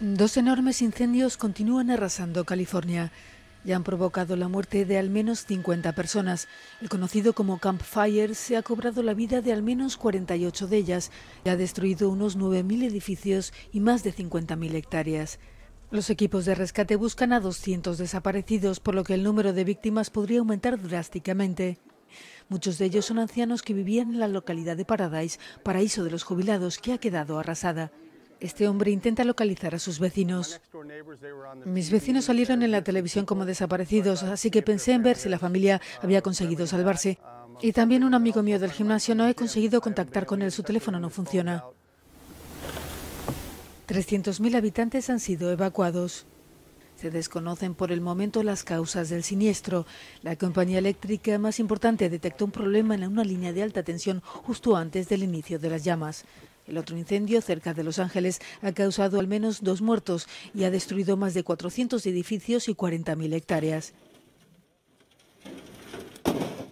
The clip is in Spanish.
Dos enormes incendios continúan arrasando California. Ya han provocado la muerte de al menos 50 personas. El conocido como Camp Fire se ha cobrado la vida de al menos 48 de ellas y ha destruido unos 9.000 edificios y más de 50.000 hectáreas. Los equipos de rescate buscan a 200 desaparecidos, por lo que el número de víctimas podría aumentar drásticamente. Muchos de ellos son ancianos que vivían en la localidad de Paradise, paraíso de los jubilados, que ha quedado arrasada este hombre intenta localizar a sus vecinos. Mis vecinos salieron en la televisión como desaparecidos, así que pensé en ver si la familia había conseguido salvarse. Y también un amigo mío del gimnasio no he conseguido contactar con él, su teléfono no funciona. 300.000 habitantes han sido evacuados. Se desconocen por el momento las causas del siniestro. La compañía eléctrica más importante detectó un problema en una línea de alta tensión justo antes del inicio de las llamas. El otro incendio, cerca de Los Ángeles, ha causado al menos dos muertos y ha destruido más de 400 edificios y 40.000 hectáreas.